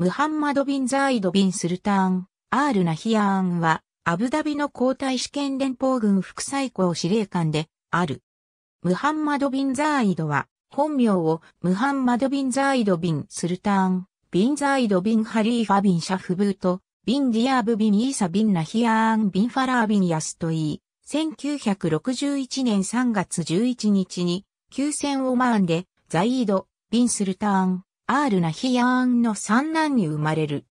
ムハンマド・ビン・ザーイド・ビン・スルターン、アール・ナヒアーンは、アブダビの皇太子兼連邦軍副最高司令官で、ある。ムハンマド・ビン・ザーイドは、本名をムハンマド・ビン・ザーイド・ビン・スルターン、ビン・ザーイド・ビン・ハリーファ・ビン・シャフブート、ビン・ディアーブ・ビン・イーサ・ビン・ナヒアーン・ビン・ファラー・ビン・ヤスといい、1961年3月11日に、休戦オマーンで、ザイード、ビン・スルターン、アール・ナヒヤーンの三男に生まれる。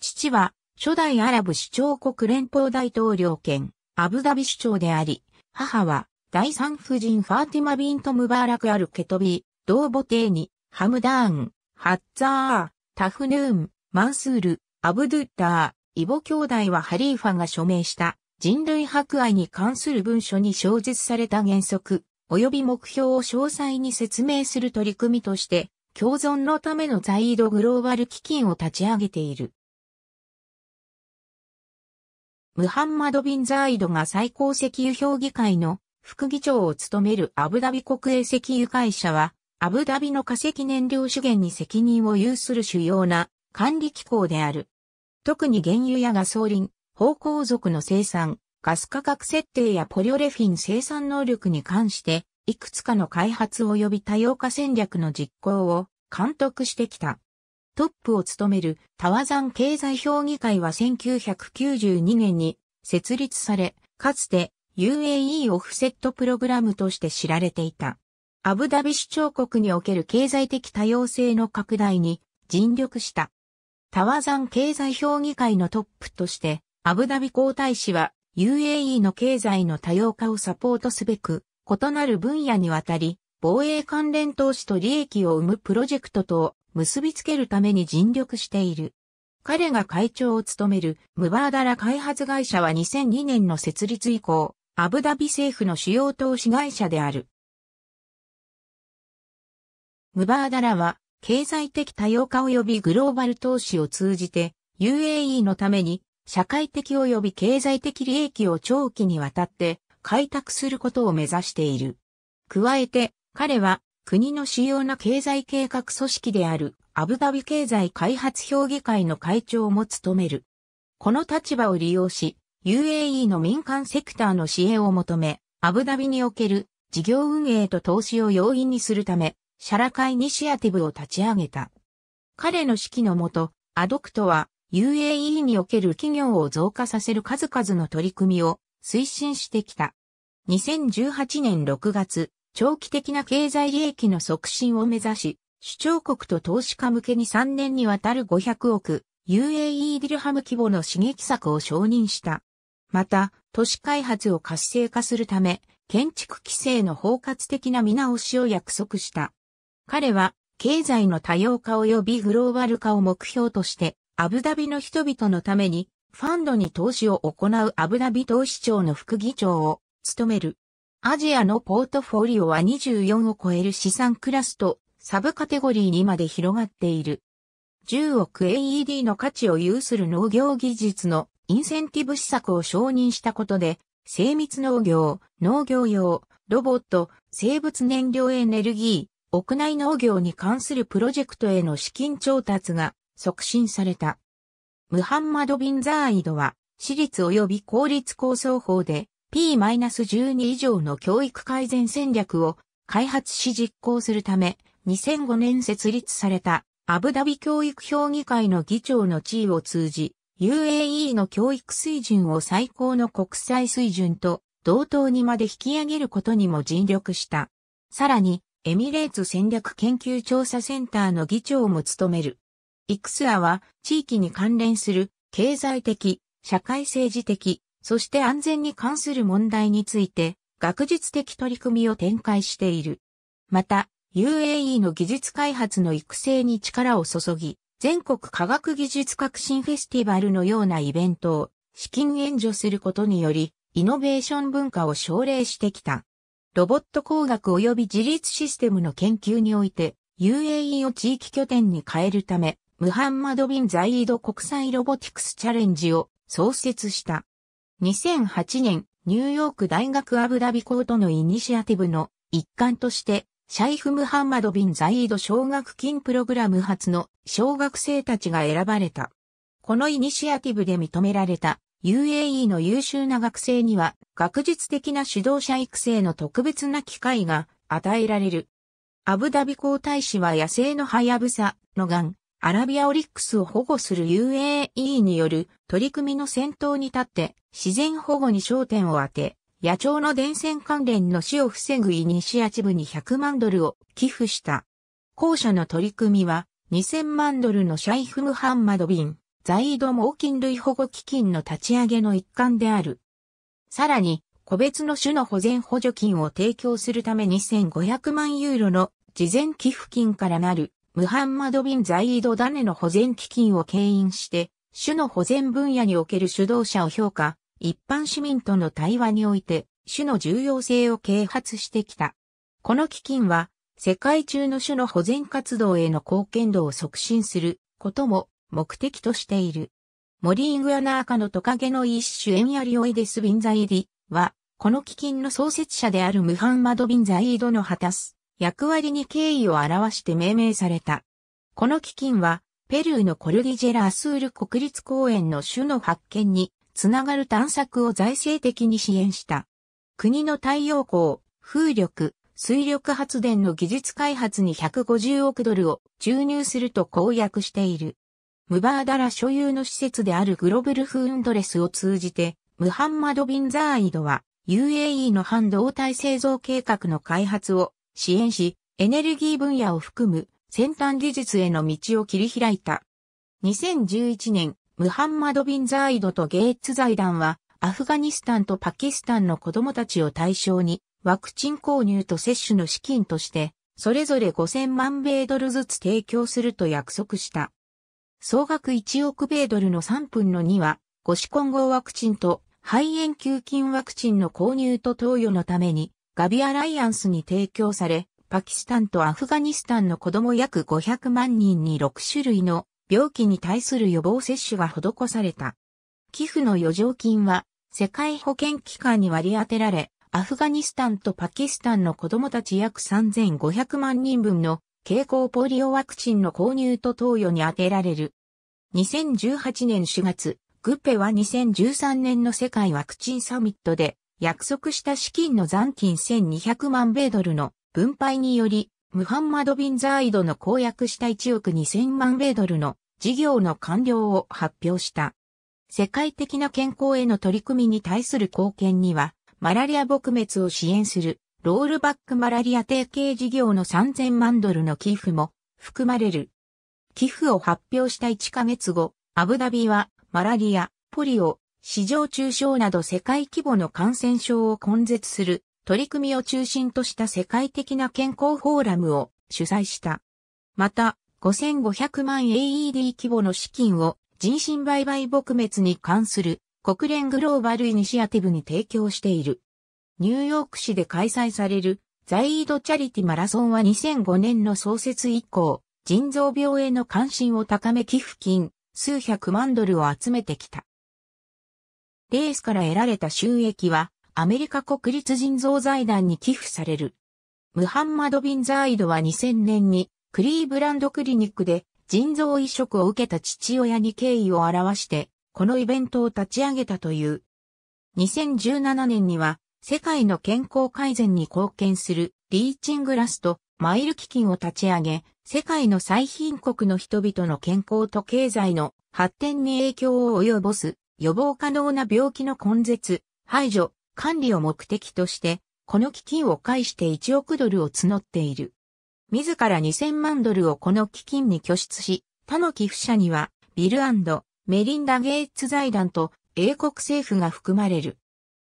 父は、初代アラブ首長国連邦大統領兼、アブダビ首長であり、母は、第三夫人ファーティマ・ビント・ムバーラク・アル・ケトビー、ドーボテーニ、ハムダーン、ハッザー、タフヌーン、マンスール、アブドゥッダー、イボ兄弟はハリーファが署名した人類博愛に関する文書に詳述された原則、及び目標を詳細に説明する取り組みとして、共存のためのザイードグローバル基金を立ち上げている。ムハンマド・ビン・ザイドが最高石油評議会の副議長を務めるアブダビ国営石油会社は、アブダビの化石燃料資源に責任を有する主要な管理機構である。特に原油やガソリン、方向族の生産、ガス価格設定やポリオレフィン生産能力に関して、いくつかの開発及び多様化戦略の実行を監督してきた。トップを務めるタワザン経済評議会は1992年に設立され、かつて UAE オフセットプログラムとして知られていた。アブダビ首長国における経済的多様性の拡大に尽力した。タワザン経済評議会のトップとして、アブダビ皇太子は UAE の経済の多様化をサポートすべく、異なる分野にわたり、防衛関連投資と利益を生むプロジェクトと結びつけるために尽力している。彼が会長を務めるムバーダラ開発会社は2002年の設立以降、アブダビ政府の主要投資会社である。ムバーダラは経済的多様化及びグローバル投資を通じて UAE のために社会的及び経済的利益を長期にわたって開拓することを目指している。加えて彼は国の主要な経済計画組織であるアブダビ経済開発評議会の会長も務める。この立場を利用し、UAE の民間セクターの支援を求め、アブダビにおける事業運営と投資を容易にするため、シャラカイニシアティブを立ち上げた。彼の指揮のもと、アドクトは UAE における企業を増加させる数々の取り組みを推進してきた。2018年6月、長期的な経済利益の促進を目指し、主張国と投資家向けに3年にわたる500億 UAE ディルハム規模の刺激策を承認した。また、都市開発を活性化するため、建築規制の包括的な見直しを約束した。彼は、経済の多様化及びグローバル化を目標として、アブダビの人々のために、ファンドに投資を行うアブダビ投資庁の副議長を務める。アジアのポートフォリオは24を超える資産クラスとサブカテゴリーにまで広がっている。10億 AED の価値を有する農業技術のインセンティブ施策を承認したことで、精密農業、農業用、ロボット、生物燃料エネルギー、屋内農業に関するプロジェクトへの資金調達が促進された。ムハンマド・ビン・ザーイドは、私立及び公立構想法で P-12 以上の教育改善戦略を開発し実行するため、2005年設立されたアブダビ教育評議会の議長の地位を通じ、UAE の教育水準を最高の国際水準と同等にまで引き上げることにも尽力した。さらに、エミレーツ戦略研究調査センターの議長も務める。イクスアは地域に関連する経済的、社会政治的、そして安全に関する問題について学術的取り組みを展開している。また、UAE の技術開発の育成に力を注ぎ、全国科学技術革新フェスティバルのようなイベントを資金援助することにより、イノベーション文化を奨励してきた。ロボット工学及び自立システムの研究において、UAE を地域拠点に変えるため、ムハンマド・ビン・ザイード国際ロボティクスチャレンジを創設した。2008年、ニューヨーク大学アブダビコートのイニシアティブの一環として、シャイフ・ムハンマド・ビン・ザイード奨学金プログラム初の小学生たちが選ばれた。このイニシアティブで認められた UAE の優秀な学生には学術的な指導者育成の特別な機会が与えられる。アブダビ皇太子は野生のハヤブサのガン、アラビアオリックスを保護する UAE による取り組みの先頭に立って自然保護に焦点を当て、野鳥の伝染関連の死を防ぐイニシアチブに100万ドルを寄付した。後者の取り組みは2000万ドルのシャイフ・ムハンマド・ビン、ザイド・モーキン類保護基金の立ち上げの一環である。さらに、個別の種の保全補助金を提供するため2500万ユーロの事前寄付金からなるムハンマド・ビン・ザイード・ダネの保全基金を牽引して、種の保全分野における主導者を評価、一般市民との対話において、種の重要性を啓発してきた。この基金は、世界中の種の保全活動への貢献度を促進することも目的としている。モリーグアナーカのトカゲの一種エンヤリオイデス・ビンザイディは、この基金の創設者であるムハンマド・ビンザイードの果たす役割に敬意を表して命名された。この基金は、ペルーのコルディジェラ・アスール国立公園の種の発見につながる探索を財政的に支援した。国の太陽光、風力、水力発電の技術開発に150億ドルを注入すると公約している。ムバーダラ所有の施設であるグロブルフーンドレスを通じて、ムハンマド・ビンザーイドは UAE の半導体製造計画の開発を支援し、エネルギー分野を含む先端技術への道を切り開いた。2011年、ムハンマド・ビン・ザイドとゲイツ財団は、アフガニスタンとパキスタンの子供たちを対象に、ワクチン購入と接種の資金として、それぞれ5000万米ドルずつ提供すると約束した。総額1億米ドルの3分の2は、ゴシ混合ワクチンと肺炎球菌ワクチンの購入と投与のために、ガビアライアンスに提供され、パキスタンとアフガニスタンの子供約500万人に6種類の病気に対する予防接種が施された。寄付の余剰金は世界保健機関に割り当てられ、アフガニスタンとパキスタンの子供たち約3500万人分の蛍光ポリオワクチンの購入と投与に充てられる。2018年4月、グッペは2013年の世界ワクチンサミットで約束した資金の残金1200万米ドルの分配により、ムハンマド・ビン・ザーイドの公約した1億2000万米ドルの事業の完了を発表した。世界的な健康への取り組みに対する貢献には、マラリア撲滅を支援するロールバックマラリア提携事業の3000万ドルの寄付も含まれる。寄付を発表した1ヶ月後、アブダビはマラリア、ポリオ、市場中傷など世界規模の感染症を根絶する取り組みを中心とした世界的な健康フォーラムを主催した。また、5500万 AED 規模の資金を人身売買撲滅に関する国連グローバルイニシアティブに提供している。ニューヨーク市で開催されるザイードチャリティマラソンは2005年の創設以降、腎臓病への関心を高め寄付金数百万ドルを集めてきた。レースから得られた収益は、アメリカ国立人造財団に寄付される。ムハンマド・ビン・ザイドは2000年に、クリーブランドクリニックで腎臓移植を受けた父親に敬意を表して、このイベントを立ち上げたという。2017年には、世界の健康改善に貢献するリーチングラスとマイル基金を立ち上げ、世界の最貧国の人々の健康と経済の発展に影響を及ぼす予防可能な病気の根絶、排除、管理を目的として、この基金を介して1億ドルを募っている。自ら2000万ドルをこの基金に拠出し、他の寄付者には、ビルメリンダ・ゲイツ財団と英国政府が含まれる。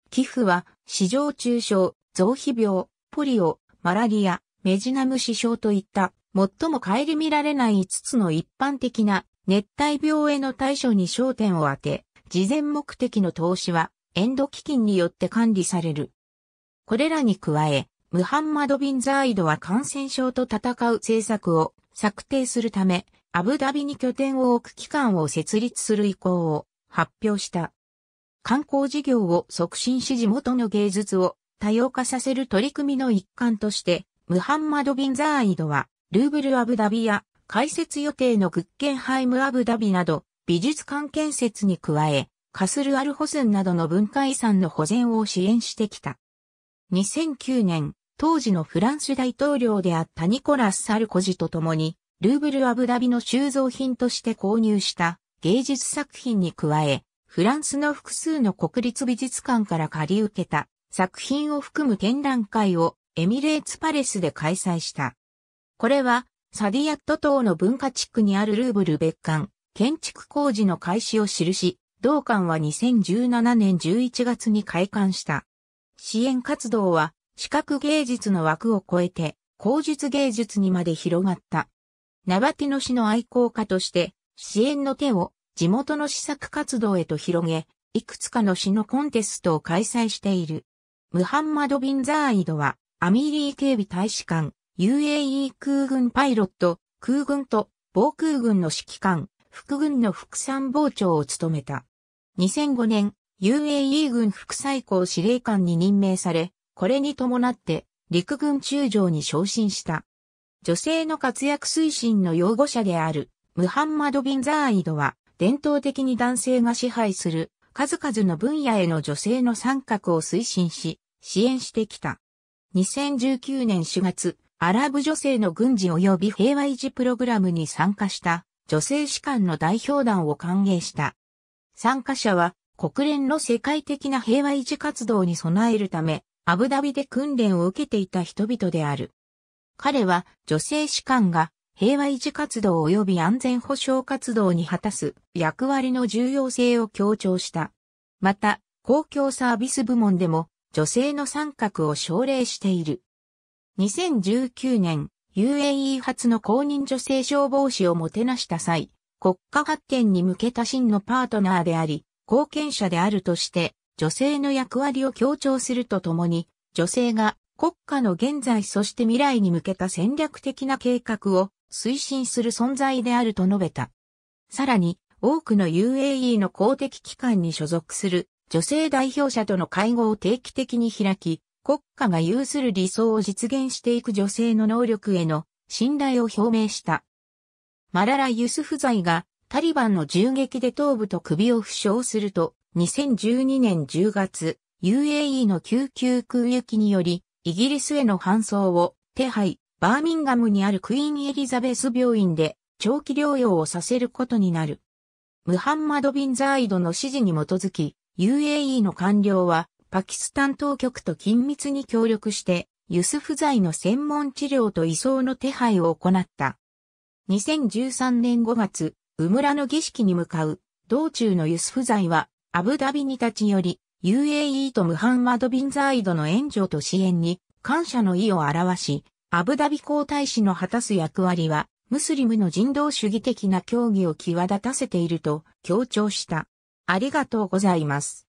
寄付は、市場中傷、増肥病、ポリオ、マラリア、メジナム死傷といった、最もりみられない5つの一般的な熱帯病への対処に焦点を当て、事前目的の投資は、エンド基金によって管理される。これらに加え、ムハンマド・ビン・ザーイドは感染症と戦う政策を策定するため、アブダビに拠点を置く機関を設立する意向を発表した。観光事業を促進し地元の芸術を多様化させる取り組みの一環として、ムハンマド・ビン・ザーイドは、ルーブル・アブダビや開設予定のグッケンハイム・アブダビなど、美術館建設に加え、カスルアルホスンなどの文化遺産の保全を支援してきた。2009年、当時のフランス大統領であったニコラス・サルコジと共に、ルーブル・アブダビの収蔵品として購入した芸術作品に加え、フランスの複数の国立美術館から借り受けた作品を含む展覧会をエミレーツ・パレスで開催した。これは、サディアット島の文化地区にあるルーブル別館、建築工事の開始を記し、同館は2017年11月に開館した。支援活動は、視覚芸術の枠を超えて、工述芸術にまで広がった。ティノ氏の愛好家として、支援の手を地元の施策活動へと広げ、いくつかの詩のコンテストを開催している。ムハンマド・ビンザーイドは、アミリー警備大使館、UAE 空軍パイロット、空軍と防空軍の指揮官、副軍の副参謀長を務めた。2005年、UAE 軍副最高司令官に任命され、これに伴って陸軍中将に昇進した。女性の活躍推進の擁護者であるムハンマド・ビン・ザーイドは伝統的に男性が支配する数々の分野への女性の参画を推進し支援してきた。2019年4月、アラブ女性の軍事及び平和維持プログラムに参加した女性士官の代表団を歓迎した。参加者は国連の世界的な平和維持活動に備えるため、アブダビで訓練を受けていた人々である。彼は女性士官が平和維持活動及び安全保障活動に果たす役割の重要性を強調した。また、公共サービス部門でも女性の参画を奨励している。2019年、UAE 初の公認女性消防士をもてなした際、国家発展に向けた真のパートナーであり、貢献者であるとして、女性の役割を強調するとともに、女性が国家の現在そして未来に向けた戦略的な計画を推進する存在であると述べた。さらに、多くの UAE の公的機関に所属する女性代表者との会合を定期的に開き、国家が有する理想を実現していく女性の能力への信頼を表明した。マララ・ユスフザイがタリバンの銃撃で頭部と首を負傷すると、2012年10月、UAE の救急空域により、イギリスへの搬送を手配、バーミンガムにあるクイーン・エリザベス病院で長期療養をさせることになる。ムハンマド・ビン・ザイドの指示に基づき、UAE の官僚はパキスタン当局と緊密に協力して、ユス不在の専門治療と移送の手配を行った。2013年5月、ウムラの儀式に向かう、道中のユス不在は、アブダビに立ち寄り、UAE とムハンマド・ビンザイドの援助と支援に感謝の意を表し、アブダビ皇太子の果たす役割は、ムスリムの人道主義的な協議を際立たせていると強調した。ありがとうございます。